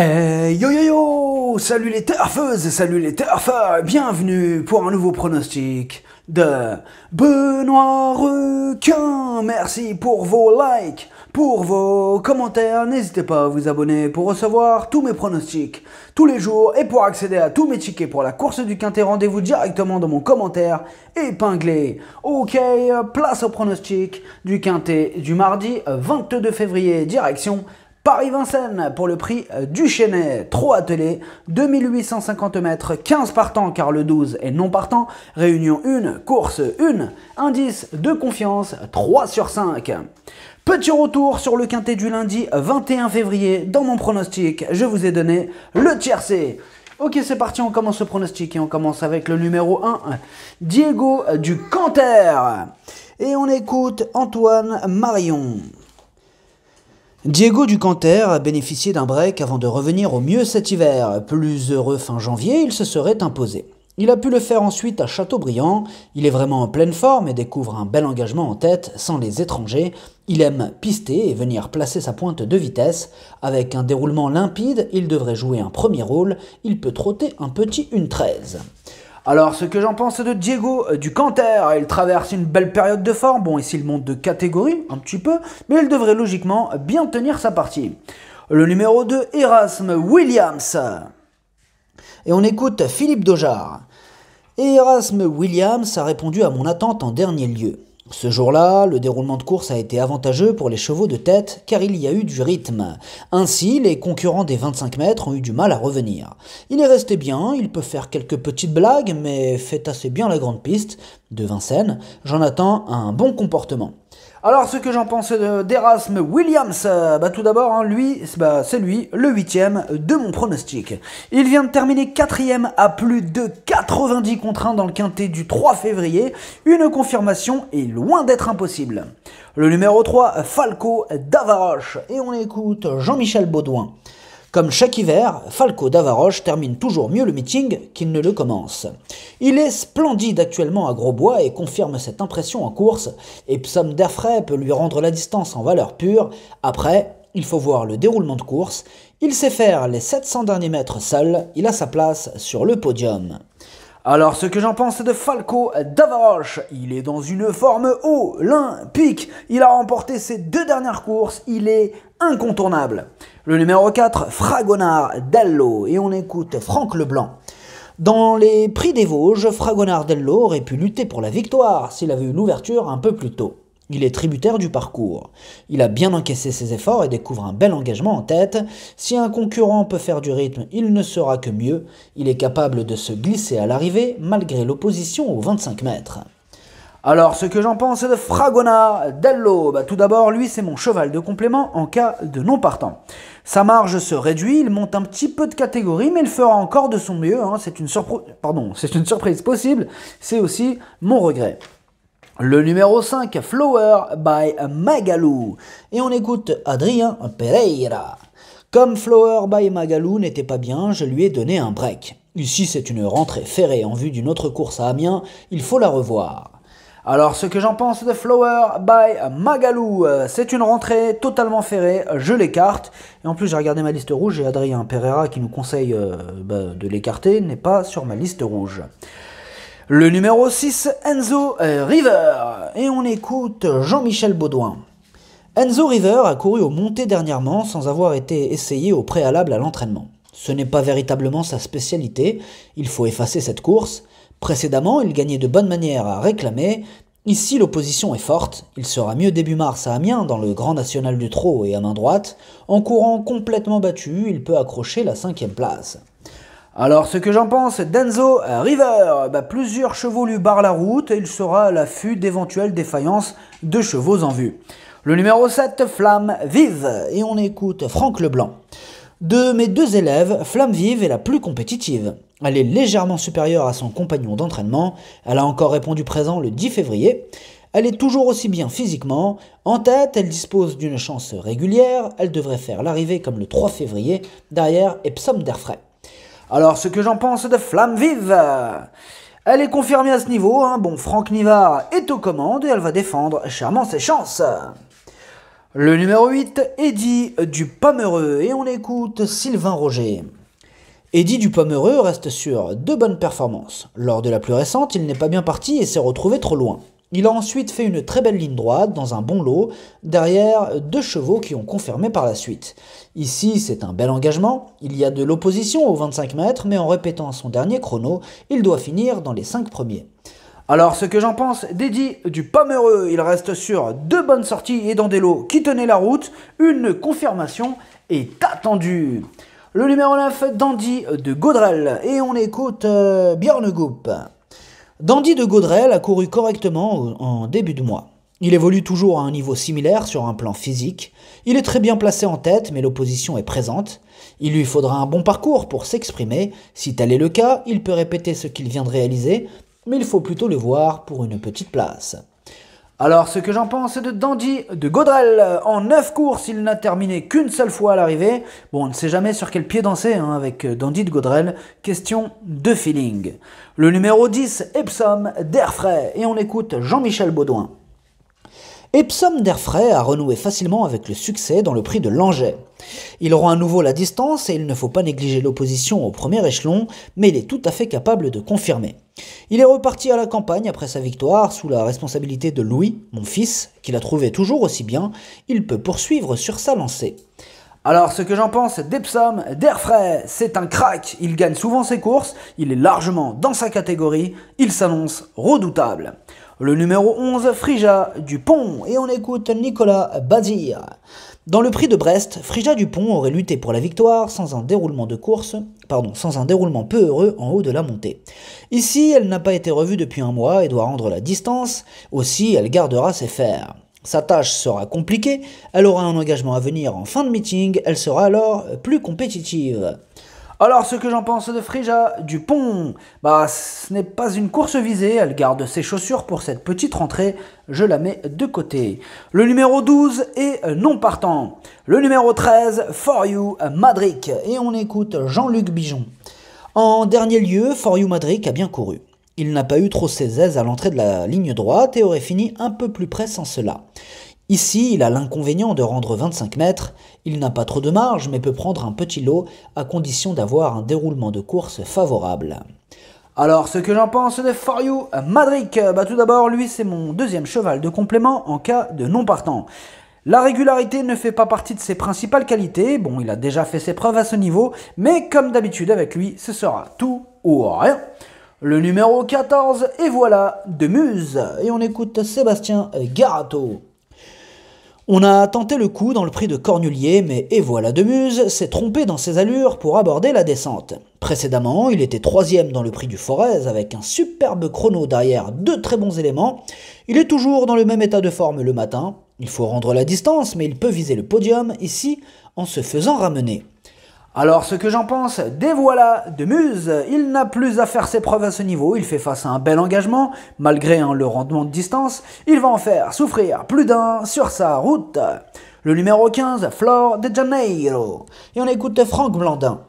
Hey, euh, yo yo yo Salut les terfeuses, salut les terfeurs, bienvenue pour un nouveau pronostic de Benoît Requin. Merci pour vos likes, pour vos commentaires. N'hésitez pas à vous abonner pour recevoir tous mes pronostics tous les jours et pour accéder à tous mes tickets pour la course du quintet. Rendez-vous directement dans mon commentaire épinglé. Ok, place au pronostic du quintet du mardi 22 euh, février, direction Paris-Vincennes pour le prix euh, du Chenet, 3 attelé, 2850 mètres, 15 partants car le 12 est non partant, réunion 1, course 1, indice de confiance 3 sur 5. Petit retour sur le quintet du lundi 21 février. Dans mon pronostic, je vous ai donné le tiercé. Ok, c'est parti, on commence le pronostic et on commence avec le numéro 1, Diego du Canter. Et on écoute Antoine Marion. Diego Ducanter a bénéficié d'un break avant de revenir au mieux cet hiver. Plus heureux fin janvier, il se serait imposé. Il a pu le faire ensuite à Châteaubriand, il est vraiment en pleine forme et découvre un bel engagement en tête sans les étrangers, il aime pister et venir placer sa pointe de vitesse, avec un déroulement limpide, il devrait jouer un premier rôle, il peut trotter un petit une 13. Alors, ce que j'en pense de Diego euh, du Canter, il traverse une belle période de forme. Bon, ici, il monte de catégorie, un petit peu, mais il devrait logiquement bien tenir sa partie. Le numéro 2, Erasme Williams. Et on écoute Philippe Dojard. Erasmus Erasme Williams a répondu à mon attente en dernier lieu. Ce jour-là, le déroulement de course a été avantageux pour les chevaux de tête car il y a eu du rythme. Ainsi, les concurrents des 25 mètres ont eu du mal à revenir. Il est resté bien, il peut faire quelques petites blagues, mais fait assez bien la grande piste de Vincennes. J'en attends un bon comportement. Alors, ce que j'en pense euh, d'Erasme Williams, euh, bah, tout d'abord, hein, lui, bah, c'est lui, le huitième de mon pronostic. Il vient de terminer quatrième à plus de 90 contre 1 dans le quintet du 3 février. Une confirmation est loin d'être impossible. Le numéro 3, Falco Davaroche. Et on écoute Jean-Michel Baudouin. Comme chaque hiver, Falco Davaroche termine toujours mieux le meeting qu'il ne le commence. Il est splendide actuellement à Grosbois et confirme cette impression en course. Et Psaume peut lui rendre la distance en valeur pure. Après, il faut voir le déroulement de course. Il sait faire les 700 derniers mètres seul. Il a sa place sur le podium. Alors, ce que j'en pense de Falco Davaroche, il est dans une forme olympique. Il a remporté ses deux dernières courses. Il est incontournable. Le numéro 4, Fragonard Dallo, et on écoute Franck Leblanc. Dans les prix des Vosges, Fragonard Dello aurait pu lutter pour la victoire s'il avait une ouverture un peu plus tôt. Il est tributaire du parcours. Il a bien encaissé ses efforts et découvre un bel engagement en tête. Si un concurrent peut faire du rythme, il ne sera que mieux. Il est capable de se glisser à l'arrivée malgré l'opposition aux 25 mètres. Alors, ce que j'en pense de Fragona Dello, tout d'abord, lui, c'est mon cheval de complément en cas de non-partant. Sa marge se réduit, il monte un petit peu de catégorie, mais il fera encore de son mieux. Hein. C'est une, une surprise possible, c'est aussi mon regret. Le numéro 5, Flower by Magalou. Et on écoute Adrien Pereira. Comme Flower by Magalou n'était pas bien, je lui ai donné un break. Ici, c'est une rentrée ferrée en vue d'une autre course à Amiens, il faut la revoir. Alors, ce que j'en pense de Flower by Magalou, euh, c'est une rentrée totalement ferrée, je l'écarte. Et en plus, j'ai regardé ma liste rouge et Adrien Pereira qui nous conseille euh, bah, de l'écarter n'est pas sur ma liste rouge. Le numéro 6, Enzo River. Et on écoute Jean-Michel Baudouin. Enzo River a couru au monté dernièrement sans avoir été essayé au préalable à l'entraînement. Ce n'est pas véritablement sa spécialité, il faut effacer cette course, Précédemment, il gagnait de bonne manière à réclamer. Ici, l'opposition est forte. Il sera mieux début mars à Amiens, dans le Grand National du Trot et à main droite. En courant complètement battu, il peut accrocher la cinquième place. Alors, ce que j'en pense, Denzo River, bah, plusieurs chevaux lui barrent la route et il sera à l'affût d'éventuelles défaillances de chevaux en vue. Le numéro 7, Flamme Vive, et on écoute Franck Leblanc. De mes deux élèves, Flamme Vive est la plus compétitive. Elle est légèrement supérieure à son compagnon d'entraînement. Elle a encore répondu présent le 10 février. Elle est toujours aussi bien physiquement. En tête, elle dispose d'une chance régulière. Elle devrait faire l'arrivée comme le 3 février, derrière Epsom d'Airfray. Alors, ce que j'en pense de Flamme Vive Elle est confirmée à ce niveau. Hein. Bon, Franck Nivard est aux commandes et elle va défendre chèrement ses chances. Le numéro 8, dit du Pomereux. Et on écoute Sylvain Roger. Eddie Heureux reste sur deux bonnes performances. Lors de la plus récente, il n'est pas bien parti et s'est retrouvé trop loin. Il a ensuite fait une très belle ligne droite dans un bon lot, derrière deux chevaux qui ont confirmé par la suite. Ici, c'est un bel engagement, il y a de l'opposition aux 25 mètres, mais en répétant son dernier chrono, il doit finir dans les 5 premiers. Alors, ce que j'en pense d'Eddy du Pomereux, il reste sur deux bonnes sorties et dans des lots qui tenaient la route, une confirmation est attendue. Le numéro 9, Dandy de Gaudrel. Et on écoute euh, Björn Dandy de Gaudrel a couru correctement en début de mois. Il évolue toujours à un niveau similaire sur un plan physique. Il est très bien placé en tête, mais l'opposition est présente. Il lui faudra un bon parcours pour s'exprimer. Si tel est le cas, il peut répéter ce qu'il vient de réaliser, mais il faut plutôt le voir pour une petite place. Alors, ce que j'en pense de Dandy, de Gaudrel, en 9 courses, il n'a terminé qu'une seule fois à l'arrivée. Bon, on ne sait jamais sur quel pied danser hein, avec euh, Dandy de Gaudrel, Question de feeling. Le numéro 10, Epsom, Derfray. Et on écoute Jean-Michel Baudouin. Epsom d'Airfray a renoué facilement avec le succès dans le prix de Langeais. Il rend à nouveau la distance et il ne faut pas négliger l'opposition au premier échelon, mais il est tout à fait capable de confirmer. Il est reparti à la campagne après sa victoire sous la responsabilité de Louis, mon fils, qui l'a trouvé toujours aussi bien. Il peut poursuivre sur sa lancée. Alors, ce que j'en pense d'Epsom, d'Airfray, c'est un crack. Il gagne souvent ses courses, il est largement dans sa catégorie, il s'annonce redoutable le numéro 11 Frija Dupont et on écoute Nicolas Bazir. Dans le prix de Brest, Frija Dupont aurait lutté pour la victoire sans un déroulement de course, pardon, sans un déroulement peu heureux en haut de la montée. Ici, elle n'a pas été revue depuis un mois et doit rendre la distance, aussi elle gardera ses fers. Sa tâche sera compliquée, elle aura un engagement à venir en fin de meeting, elle sera alors plus compétitive. Alors, ce que j'en pense de Frigia Dupont, bah, ce n'est pas une course visée, elle garde ses chaussures pour cette petite rentrée, je la mets de côté. Le numéro 12 est non partant. Le numéro 13, For You Madrid Et on écoute Jean-Luc Bijon. En dernier lieu, For You Madrid a bien couru. Il n'a pas eu trop ses aises à l'entrée de la ligne droite et aurait fini un peu plus près sans cela. Ici, il a l'inconvénient de rendre 25 mètres, il n'a pas trop de marge mais peut prendre un petit lot à condition d'avoir un déroulement de course favorable. Alors, ce que j'en pense de For You, Madrick, bah, tout d'abord, lui, c'est mon deuxième cheval de complément en cas de non-partant. La régularité ne fait pas partie de ses principales qualités, bon, il a déjà fait ses preuves à ce niveau, mais comme d'habitude avec lui, ce sera tout ou rien. Le numéro 14, et voilà, de Muse, et on écoute Sébastien Garato. On a tenté le coup dans le prix de Cornulier, mais et voilà de s'est trompé dans ses allures pour aborder la descente. Précédemment, il était troisième dans le prix du Forez avec un superbe chrono derrière deux très bons éléments. Il est toujours dans le même état de forme le matin. Il faut rendre la distance, mais il peut viser le podium ici en se faisant ramener. Alors ce que j'en pense, des voilà de Muse, il n'a plus à faire ses preuves à ce niveau, il fait face à un bel engagement, malgré le rendement de distance, il va en faire souffrir plus d'un sur sa route. Le numéro 15, Flor de Janeiro. Et on écoute Franck Blandin.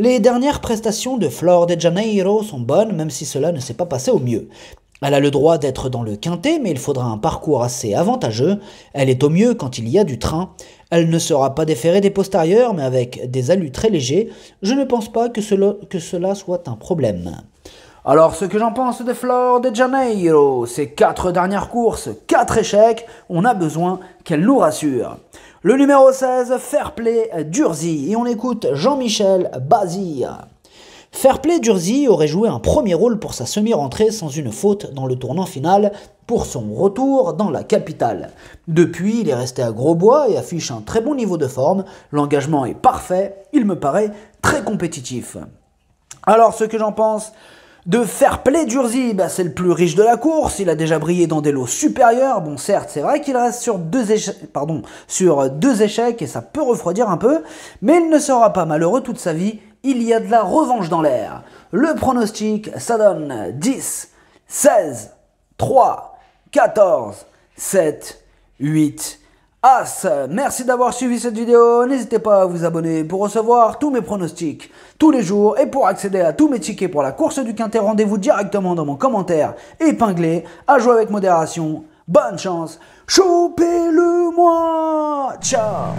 Les dernières prestations de Flor de Janeiro sont bonnes, même si cela ne s'est pas passé au mieux. Elle a le droit d'être dans le quintet, mais il faudra un parcours assez avantageux. Elle est au mieux quand il y a du train. Elle ne sera pas déférée des postérieurs, mais avec des alus très légers, je ne pense pas que, cela, soit un problème. Alors ce que j'en pense de Flor de Janeiro, ces quatre dernières courses, quatre échecs, on a besoin qu'elle nous rassure. Le numéro 16, Fairplay Durzi, et on écoute Jean-Michel Bazir. Fairplay Durzi aurait joué un premier rôle pour sa semi-rentrée sans une faute dans le tournant final pour son retour dans la capitale. Depuis, il est resté à Grosbois et affiche un très bon niveau de forme. L'engagement est parfait, il me paraît très compétitif. Alors, ce que j'en pense de faire play d'Urzi, bah, c'est le plus riche de la course, il a déjà brillé dans des lots supérieurs, bon certes c'est vrai qu'il reste sur deux, échecs, pardon, sur deux échecs et ça peut refroidir un peu, mais il ne sera pas malheureux toute sa vie, il y a de la revanche dans l'air. Le pronostic, ça donne 10, 16, 3, 14, 7, 8, As. Merci d'avoir suivi cette vidéo, n'hésitez pas à vous abonner pour recevoir tous mes pronostics tous les jours et pour accéder à tous mes tickets pour la course du Quintet, rendez-vous directement dans mon commentaire épinglé, à jouer avec modération, bonne chance, chopez-le moi, ciao